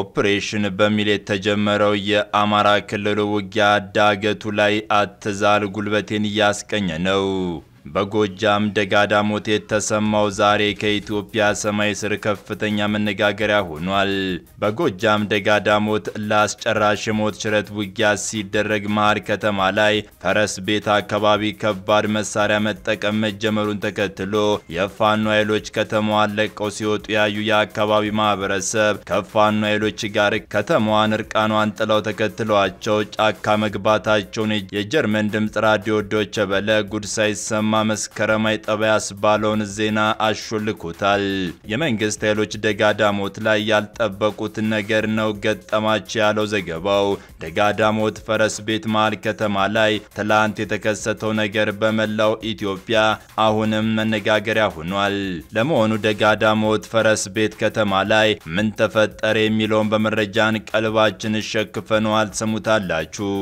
ኦፕሬሽን በሚል የተጀመረው የአማራ ክልል ውጊያ ዳገቱ ላይ አትዛል ጉልበቴን እያስቀኘ ነው። በጎጃም ደጋዳ ዳሞት የተሰማው ዛሬ ከኢትዮጵያ ሰማይ ስር ከፍተኛ መነጋገሪያ ሆኗል። በጎጃም ደጋዳ ሞት ለአስጨራሽ የሞት ሽረት ውጊያ ሲደረግ መሃል ከተማ ላይ ፈረስ ቤት አካባቢ ከባድ መሳሪያ መጠቀም መጀመሩን ተከትሎ የፋኖ ኃይሎች ከተማዋን ለቀው ሲወጡ ያዩ የአካባቢ ማህበረሰብ ከፋኖ ኃይሎች ጋር ከተማዋን እርቃኗን ጥለው ተከትለዋቸው ጫካ መግባታቸውን የጀርመን ድምፅ ራዲዮ ዶቸ በለ ጉድ ሳይሰማ ግርማ መስከረም አይጠባያስ ባለውን ዜና አሾልኮታል። የመንግስት ኃይሎች ደጋ ዳሞት ላይ ያልጠበቁት ነገር ነው ገጠማቸው ያለው ዘገባው ደጋ ዳሞት ፈረስ ቤት መሃል ከተማ ላይ ትላንት የተከሰተው ነገር በመላው ኢትዮጵያ አሁንም መነጋገሪያ ሆኗል። ለመሆኑ ደጋ ዳሞት ፈረስ ቤት ከተማ ላይ ምን ተፈጠረ የሚለውን በመረጃን ቀልባችን ሸክፈነዋል፣ ሰሙታላችሁ!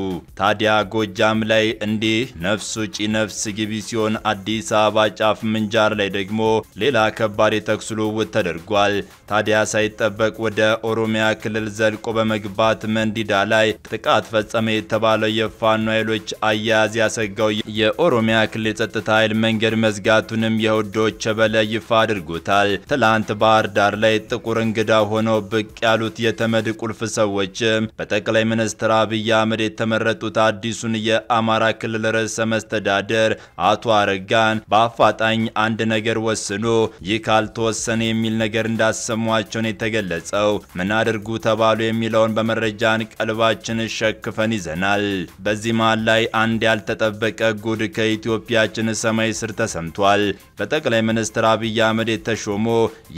ታዲያ ጎጃም ላይ እንዲህ ነፍስ ውጪ ነፍስ ግቢ ሲሆን አዲስ አበባ ጫፍ ምንጃር ላይ ደግሞ ሌላ ከባድ የተኩስ ልውውጥ ተደርጓል። ታዲያ ሳይጠበቅ ወደ ኦሮሚያ ክልል ዘልቆ በመግባት መንዲዳ ላይ ጥቃት ፈጸመ የተባለው የፋኖ ኃይሎች አያያዝ ያሰጋው የኦሮሚያ ክልል የጸጥታ ኃይል መንገድ መዝጋቱንም የውዶች ቸበለ ይፋ አድርጎታል። ትላንት ባህር ዳር ላይ ጥቁር እንግዳ ሆነው ብቅ ያሉት የተመድ ቁልፍ ሰዎችም በጠቅላይ ሚኒስትር አብይ አህመድ የተመረጡት አዲሱን የአማራ ክልል ርዕሰ መስተዳደር አቶ አረ ባረጋን በአፋጣኝ አንድ ነገር ወስኖ ይህ ካልተወሰነ የሚል ነገር እንዳሰሟቸውን የተገለጸው ምን አድርጉ ተባሉ የሚለውን በመረጃን ቀልባችን ሸክፈን ይዘናል። በዚህ መሃል ላይ አንድ ያልተጠበቀ ጉድ ከኢትዮጵያችን ሰማይ ስር ተሰምቷል። በጠቅላይ ሚኒስትር አብይ አህመድ የተሾሞ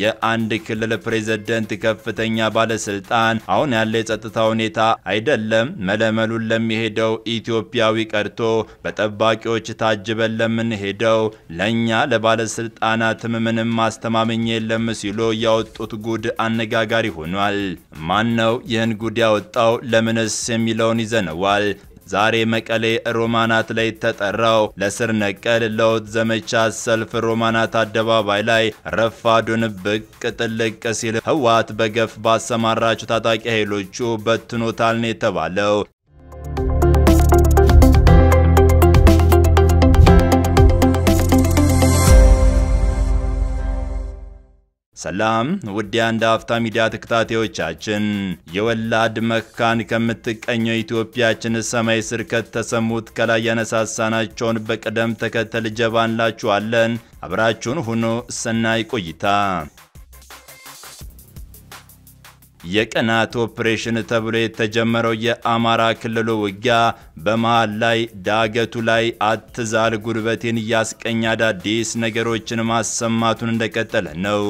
የአንድ ክልል ፕሬዝደንት ከፍተኛ ባለስልጣን አሁን ያለ የጸጥታ ሁኔታ አይደለም መለመሉን ለሚሄደው ኢትዮጵያዊ ቀርቶ በጠባቂዎች ታጅበን ለምንሄ ሄደው ለእኛ ለባለሥልጣናትም ምንም ማስተማመኝ የለም ሲሉ ያወጡት ጉድ አነጋጋሪ ሆኗል። ማን ነው ይህን ጉድ ያወጣው? ለምንስ የሚለውን ይዘነዋል። ዛሬ መቀሌ ሮማናት ላይ ተጠራው ለስር ነቀል ለውጥ ዘመቻ ሰልፍ ሮማናት አደባባይ ላይ ረፋዱን ብቅ ጥልቅ ሲል ህወሓት በገፍ ባሰማራቸው ታጣቂ ኃይሎቹ በትኖታል ነው የተባለው። ሰላም ውድ የአንድ አፍታ ሚዲያ ተከታታዮቻችን፣ የወላድ መካን ከምትቀኘው ኢትዮጵያችን ሰማይ ስር ከተሰሙት ከላይ ያነሳሳናቸውን በቅደም ተከተል ጀባ እንላችኋለን። አብራችሁን ሁኑ። ሰናይ ቆይታ። የቀናት ኦፕሬሽን ተብሎ የተጀመረው የአማራ ክልሉ ውጊያ በመሃል ላይ ዳገቱ ላይ አትዛል ጉልበቴን እያስቀኝ አዳዲስ ነገሮችን ማሰማቱን እንደቀጠለ ነው።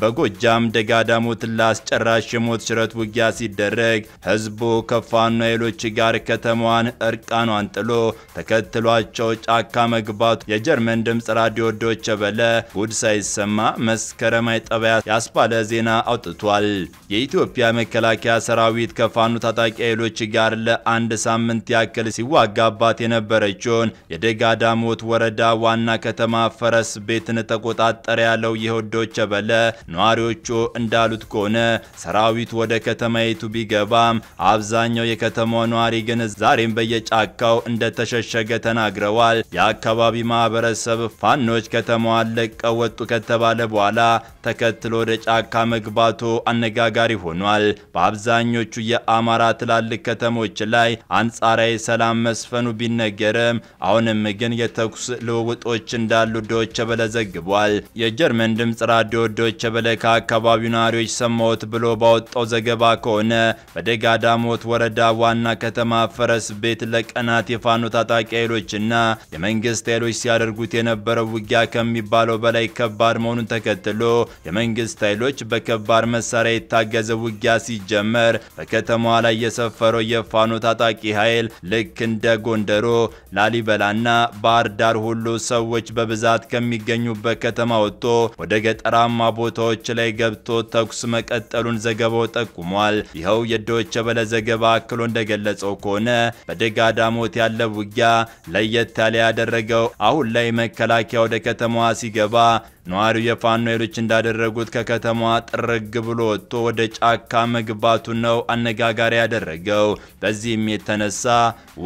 በጎጃም ደጋዳሞት ዳሞትን የሞት ሽረት ውጊያ ሲደረግ ህዝቡ ከፋኖ ኃይሎች ጋር ከተማዋን እርቃኗን ጥሎ ተከትሏቸው ጫካ መግባቱ የጀርመን ድምፅ ራዲዮ ዶቸ በለ ጉድ ሳይሰማ መስከረም አይጠባያ ያስባለ ዜና አውጥቷል። የኢትዮጵያ መከላከያ ሰራዊት ከፋኖ ታጣቂ ኃይሎች ጋር ለአንድ ሳምንት ያክል ሲዋጋባት የነበረችውን የደጋዳሞት ወረዳ ዋና ከተማ ፈረስ ቤትን ተቆጣጠረ ያለው ይህ ዶቸ በለ ነዋሪዎቹ እንዳሉት ከሆነ ሰራዊት ወደ ከተማይቱ ቢገባም አብዛኛው የከተማው ነዋሪ ግን ዛሬም በየጫካው እንደተሸሸገ ተናግረዋል። የአካባቢ ማህበረሰብ ፋኖች ከተማዋን ለቀው ወጡ ከተባለ በኋላ ተከትሎ ወደ ጫካ መግባቱ አነጋጋሪ ሆኗል። በአብዛኞቹ የአማራ ትላልቅ ከተሞች ላይ አንጻራዊ ሰላም መስፈኑ ቢነገርም አሁንም ግን የተኩስ ልውውጦች እንዳሉ ዶቸበለ ዘግቧል። የጀርመን ድምፅ ራዲዮ ዶቸ በላይ አካባቢው ነዋሪዎች ሰማሁት ብሎ ባወጣው ዘገባ ከሆነ በደጋ ዳሞት ወረዳ ዋና ከተማ ፈረስ ቤት ለቀናት የፋኖ ታጣቂ ኃይሎችና የመንግስት ኃይሎች ሲያደርጉት የነበረው ውጊያ ከሚባለው በላይ ከባድ መሆኑን ተከትሎ የመንግስት ኃይሎች በከባድ መሳሪያ የታገዘ ውጊያ ሲጀመር በከተማዋ ላይ የሰፈረው የፋኖ ታጣቂ ኃይል ልክ እንደ ጎንደሮ፣ ላሊበላና ባህር ዳር ሁሉ ሰዎች በብዛት ከሚገኙበት ከተማ ወጥቶ ወደ ገጠራማ ቦታ ሰዎች ላይ ገብቶ ተኩስ መቀጠሉን ዘገባው ጠቁሟል። ይኸው የዶይቼ በለ ዘገባ አክሎ እንደገለጸው ከሆነ በደጋ ዳሞት ያለ ውጊያ ለየት ያለ ያደረገው አሁን ላይ መከላከያ ወደ ከተማዋ ሲገባ ነዋሪው የፋኖ ኃይሎች እንዳደረጉት ከከተማዋ ጥርግ ብሎ ወጥቶ ወደ ጫካ መግባቱ ነው አነጋጋሪ ያደረገው። በዚህም የተነሳ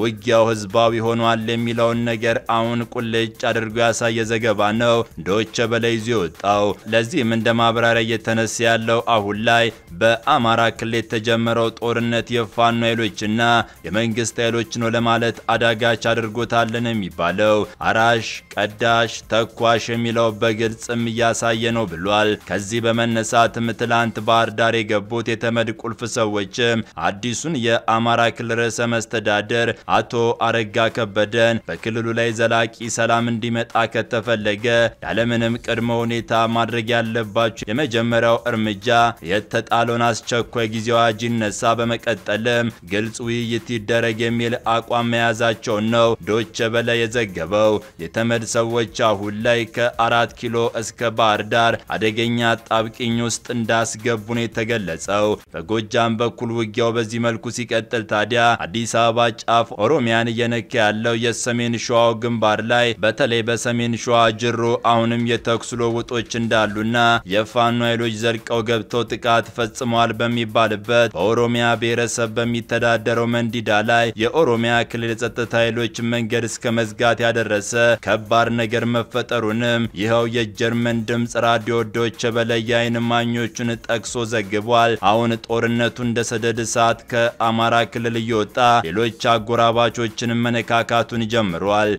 ውጊያው ህዝባዊ ሆኗል የሚለውን ነገር አሁን ቁልጭ አድርጎ ያሳየ ዘገባ ነው ዶቼ ቬለ ይዞ የወጣው። ለዚህም እንደ ማብራሪያ እየተነሳ ያለው አሁን ላይ በአማራ ክልል የተጀመረው ጦርነት የፋኖ ኃይሎችና የመንግስት ኃይሎች ነው ለማለት አዳጋች አድርጎታለን የሚባለው አራሽ ቀዳሽ ተኳሽ የሚለው በግልጽ ሲፈጽም እያሳየ ነው ብሏል። ከዚህ በመነሳትም ትላንት ባህር ዳር የገቡት የተመድ ቁልፍ ሰዎችም አዲሱን የአማራ ክልል ርዕሰ መስተዳደር አቶ አረጋ ከበደን በክልሉ ላይ ዘላቂ ሰላም እንዲመጣ ከተፈለገ ያለምንም ቅድመ ሁኔታ ማድረግ ያለባቸው የመጀመሪያው እርምጃ የተጣለውን አስቸኳይ ጊዜ አዋጅ ይነሳ፣ በመቀጠልም ግልጽ ውይይት ይደረግ የሚል አቋም መያዛቸውን ነው ዶቼ በለ የዘገበው። የተመድ ሰዎች አሁን ላይ ከአራት ኪሎ እስከ ባህር ዳር አደገኛ አጣብቂኝ ውስጥ እንዳስገቡ ነው የተገለጸው። በጎጃም በኩል ውጊያው በዚህ መልኩ ሲቀጥል ታዲያ አዲስ አበባ ጫፍ ኦሮሚያን እየነካ ያለው የሰሜን ሸዋው ግንባር ላይ በተለይ በሰሜን ሸዋ ጅሮ አሁንም የተኩስ ልውውጦች እንዳሉና የፋኖ ኃይሎች ዘልቀው ገብተው ጥቃት ፈጽመዋል በሚባልበት በኦሮሚያ ብሔረሰብ በሚተዳደረው መንዲዳ ላይ የኦሮሚያ ክልል የጸጥታ ኃይሎች መንገድ እስከ መዝጋት ያደረሰ ከባድ ነገር መፈጠሩንም ይኸው የጀ የጀርመን ድምፅ ራዲዮ ዶች በለየ አይን ማኞቹን ጠቅሶ ዘግቧል። አሁን ጦርነቱ እንደ ሰደድ እሳት ከአማራ ክልል እየወጣ ሌሎች አጎራባቾችን መነካካቱን ጀምሯል።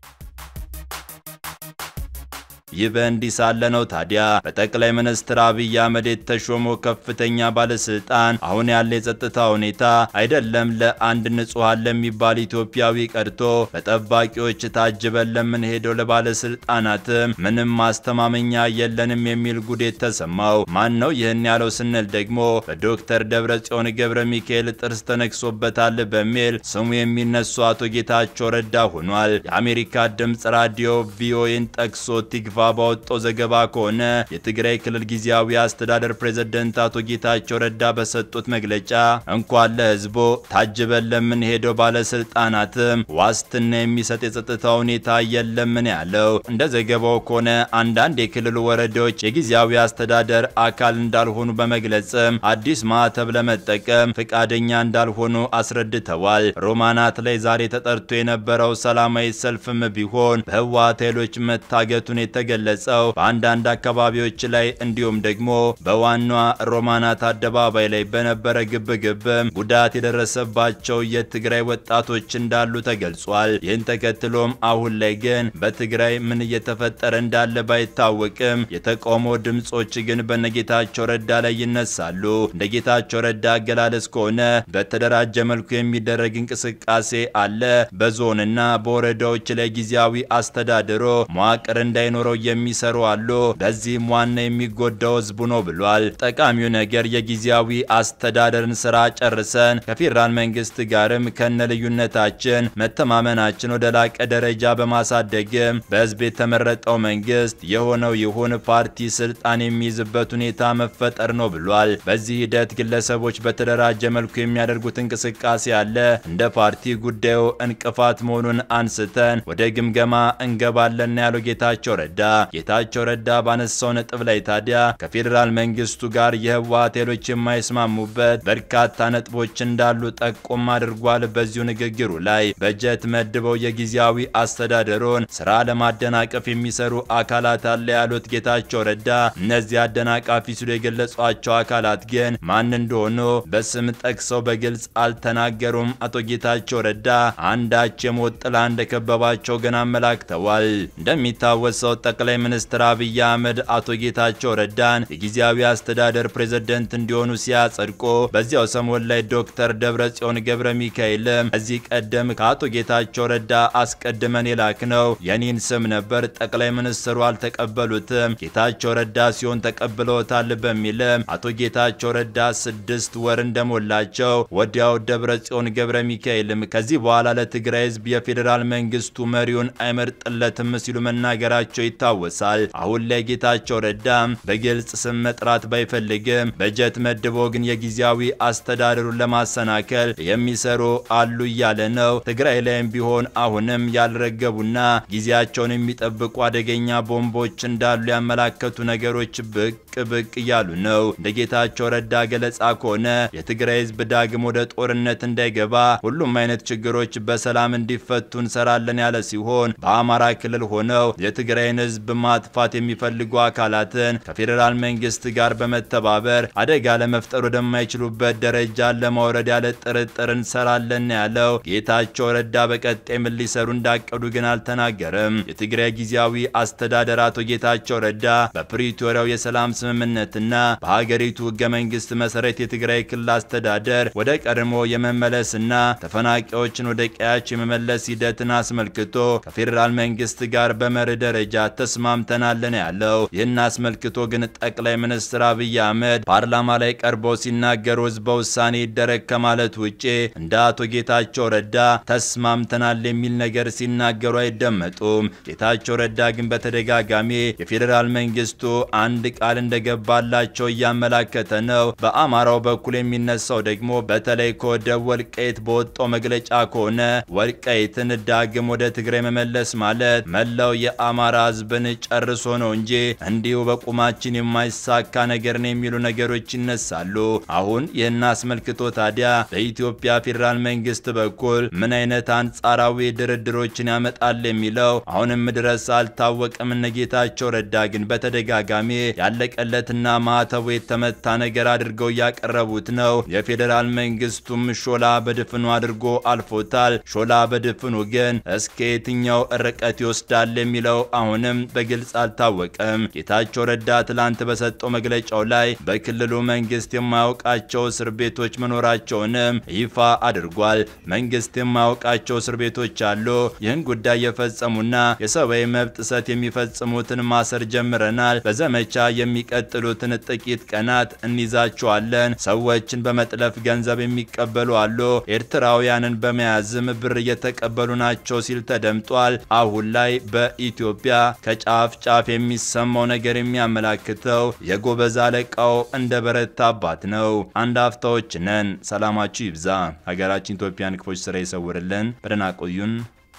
ይህ በእንዲህ ሳለ ነው ታዲያ በጠቅላይ ሚኒስትር አብይ አህመድ የተሾመው ከፍተኛ ባለስልጣን አሁን ያለ የጸጥታ ሁኔታ አይደለም ለአንድ ንጹሐን ለሚባል ኢትዮጵያዊ ቀርቶ በጠባቂዎች ታጅበን ለምንሄደው ለባለስልጣናትም ምንም ማስተማመኛ የለንም የሚል ጉዴት ተሰማው? ማን ነው ይህን ያለው ስንል ደግሞ በዶክተር ደብረጽዮን ገብረ ሚካኤል ጥርስ ተነክሶበታል በሚል ስሙ የሚነሱ አቶ ጌታቸው ረዳ ሆኗል። የአሜሪካ ድምፅ ራዲዮ ቪኦኤን ጠቅሶ ቲግቫ ባወጣው ዘገባ ከሆነ የትግራይ ክልል ጊዜያዊ አስተዳደር ፕሬዝደንት አቶ ጌታቸው ረዳ በሰጡት መግለጫ እንኳን ለህዝቡ ታጅበን ለምንሄደው ባለስልጣናትም ዋስትና የሚሰጥ የጸጥታ ሁኔታ የለምን ያለው። እንደ ዘገባው ከሆነ አንዳንድ የክልሉ ወረዳዎች የጊዜያዊ አስተዳደር አካል እንዳልሆኑ በመግለጽም አዲስ ማዕተብ ለመጠቀም ፈቃደኛ እንዳልሆኑ አስረድተዋል። ሮማናት ላይ ዛሬ ተጠርቶ የነበረው ሰላማዊ ሰልፍም ቢሆን በህወሓት ኃይሎች መታገቱን የተገ የተገለጸው በአንዳንድ አካባቢዎች ላይ እንዲሁም ደግሞ በዋናዋ ሮማናት አደባባይ ላይ በነበረ ግብግብም ጉዳት የደረሰባቸው የትግራይ ወጣቶች እንዳሉ ተገልጿል። ይህን ተከትሎም አሁን ላይ ግን በትግራይ ምን እየተፈጠረ እንዳለ ባይታወቅም የተቃውሞ ድምጾች ግን በነጌታቸው ረዳ ላይ ይነሳሉ። እንደ ጌታቸው ረዳ አገላለጽ ከሆነ በተደራጀ መልኩ የሚደረግ እንቅስቃሴ አለ። በዞንና በወረዳዎች ላይ ጊዜያዊ አስተዳድሮ መዋቅር እንዳይኖረው የሚሰሩ አሉ። በዚህም ዋና የሚጎዳው ህዝቡ ነው ብሏል። ጠቃሚው ነገር የጊዜያዊ አስተዳደርን ስራ ጨርሰን ከፌዴራል መንግስት ጋርም ከነ ልዩነታችን መተማመናችን ወደ ላቀ ደረጃ በማሳደግም በህዝብ የተመረጠው መንግስት የሆነው ይሁን ፓርቲ ስልጣን የሚይዝበት ሁኔታ መፈጠር ነው ብሏል። በዚህ ሂደት ግለሰቦች በተደራጀ መልኩ የሚያደርጉት እንቅስቃሴ አለ። እንደ ፓርቲ ጉዳዩ እንቅፋት መሆኑን አንስተን ወደ ግምገማ እንገባለን ያለው ጌታቸው ረዳ ጌታቸው ረዳ ባነሳው ነጥብ ላይ ታዲያ ከፌዴራል መንግስቱ ጋር የህወሓት ኃይሎች የማይስማሙበት በርካታ ነጥቦች እንዳሉ ጠቆም አድርጓል። በዚሁ ንግግሩ ላይ በጀት መድበው የጊዜያዊ አስተዳደሩን ስራ ለማደናቀፍ የሚሰሩ አካላት አለ ያሉት ጌታቸው ረዳ እነዚህ አደናቃፊ ሲሉ የገለጿቸው አካላት ግን ማን እንደሆኑ በስም ጠቅሰው በግልጽ አልተናገሩም። አቶ ጌታቸው ረዳ አንዳች የሞት ጥላ እንደከበባቸው ግን አመላክተዋል። እንደሚታወሰው ጠቅላይ ሚኒስትር አብይ አህመድ አቶ ጌታቸው ረዳን የጊዜያዊ አስተዳደር ፕሬዝደንት እንዲሆኑ ሲያጸድቆ በዚያው ሰሞን ላይ ዶክተር ደብረጽዮን ገብረ ሚካኤልም እዚህ ቀደም ከአቶ ጌታቸው ረዳ አስቀድመን የላክነው የኔን ስም ነበር፣ ጠቅላይ ሚኒስትሩ አልተቀበሉትም፣ ጌታቸው ረዳ ሲሆን ተቀብለውታል በሚልም አቶ ጌታቸው ረዳ ስድስት ወር እንደሞላቸው ወዲያው ደብረጽዮን ገብረ ሚካኤልም ከዚህ በኋላ ለትግራይ ህዝብ የፌዴራል መንግስቱ መሪውን አይመርጥለትም ሲሉ መናገራቸው ይታወቃል። ይታወሳል። አሁን ላይ ጌታቸው ረዳ በግልጽ ስም መጥራት ባይፈልግም በጀት መድቦ ግን የጊዜያዊ አስተዳደሩን ለማሰናከል የሚሰሩ አሉ እያለ ነው። ትግራይ ላይም ቢሆን አሁንም ያልረገቡና ጊዜያቸውን የሚጠብቁ አደገኛ ቦምቦች እንዳሉ ያመላከቱ ነገሮች ብቅ ብቅ እያሉ ነው። እንደ ጌታቸው ረዳ ገለጻ ከሆነ የትግራይ ህዝብ ዳግም ወደ ጦርነት እንዳይገባ ሁሉም አይነት ችግሮች በሰላም እንዲፈቱ እንሰራለን ያለ ሲሆን በአማራ ክልል ሆነው የትግራይን ህዝብ ህዝብ ማጥፋት የሚፈልጉ አካላትን ከፌዴራል መንግስት ጋር በመተባበር አደጋ ለመፍጠር ወደማይችሉበት ደረጃን ለማውረድ ያለ ጥርጥር እንሰራለን ያለው ጌታቸው ረዳ በቀጣይ ሊሰሩ እንዳቀዱ ግን አልተናገረም። የትግራይ ጊዜያዊ አስተዳደር አቶ ጌታቸው ረዳ በፕሪቶሪያው የሰላም ስምምነትና በሀገሪቱ ህገ መንግስት መሰረት የትግራይ ክልል አስተዳደር ወደ ቀድሞ የመመለስና ተፈናቃዮችን ወደ ቀያቸው የመመለስ ሂደትን አስመልክቶ ከፌዴራል መንግስት ጋር በመርህ ደረጃ ተስ ተስማምተናለን ያለው። ይህን አስመልክቶ ግን ጠቅላይ ሚኒስትር አብይ አህመድ ፓርላማ ላይ ቀርበው ሲናገሩ ህዝበ ውሳኔ ይደረግ ከማለት ውጭ እንደ አቶ ጌታቸው ረዳ ተስማምተናል የሚል ነገር ሲናገሩ አይደመጡም። ጌታቸው ረዳ ግን በተደጋጋሚ የፌዴራል መንግስቱ አንድ ቃል እንደገባላቸው እያመላከተ ነው። በአማራው በኩል የሚነሳው ደግሞ በተለይ ከወደብ ወልቀይት በወጣው መግለጫ ከሆነ ወልቀይትን ዳግም ወደ ትግራይ መመለስ ማለት መላው የአማራ ህዝብ ያለብን ጨርሶ ነው እንጂ እንዲሁ በቁማችን የማይሳካ ነገር ነው የሚሉ ነገሮች ይነሳሉ። አሁን ይህን አስመልክቶ ታዲያ በኢትዮጵያ ፌዴራል መንግስት በኩል ምን አይነት አንጻራዊ ድርድሮችን ያመጣል የሚለው አሁንም ድረስ አልታወቀም። እነ ጌታቸው ረዳ ግን በተደጋጋሚ ያለቀለትና ማተቡ የተመታ ነገር አድርገው እያቀረቡት ነው። የፌዴራል መንግስቱም ሾላ በድፍኑ አድርጎ አልፎታል። ሾላ በድፍኑ ግን እስከ የትኛው ርቀት ይወስዳል የሚለው አሁንም በግልጽ አልታወቀም። ጌታቸው ረዳ ትላንት በሰጠው መግለጫው ላይ በክልሉ መንግስት የማያውቃቸው እስር ቤቶች መኖራቸውንም ይፋ አድርጓል። መንግስት የማያውቃቸው እስር ቤቶች አሉ። ይህን ጉዳይ የፈጸሙና የሰብአዊ መብት ጥሰት የሚፈጽሙትን ማሰር ጀምረናል። በዘመቻ የሚቀጥሉትን ጥቂት ቀናት እንይዛቸዋለን። ሰዎችን በመጥለፍ ገንዘብ የሚቀበሉ አሉ። ኤርትራውያንን በመያዝም ብር እየተቀበሉ ናቸው ሲል ተደምጧል። አሁን ላይ በኢትዮጵያ ከጫፍ ጫፍ የሚሰማው ነገር የሚያመላክተው የጎበዝ አለቃው እንደ በረታ አባት ነው። አንድ አፍታዎች ነን። ሰላማችሁ ይብዛ። ሀገራችን ኢትዮጵያን ክፎች ስራ ይሰውርልን። በደህና ቆዩን።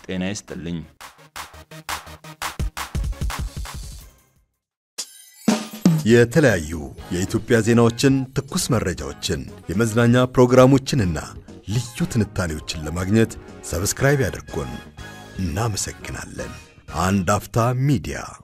ጤና ይስጥልኝ። የተለያዩ የኢትዮጵያ ዜናዎችን፣ ትኩስ መረጃዎችን፣ የመዝናኛ ፕሮግራሞችንና ልዩ ትንታኔዎችን ለማግኘት ሰብስክራይብ ያድርጉን። እናመሰግናለን። and after media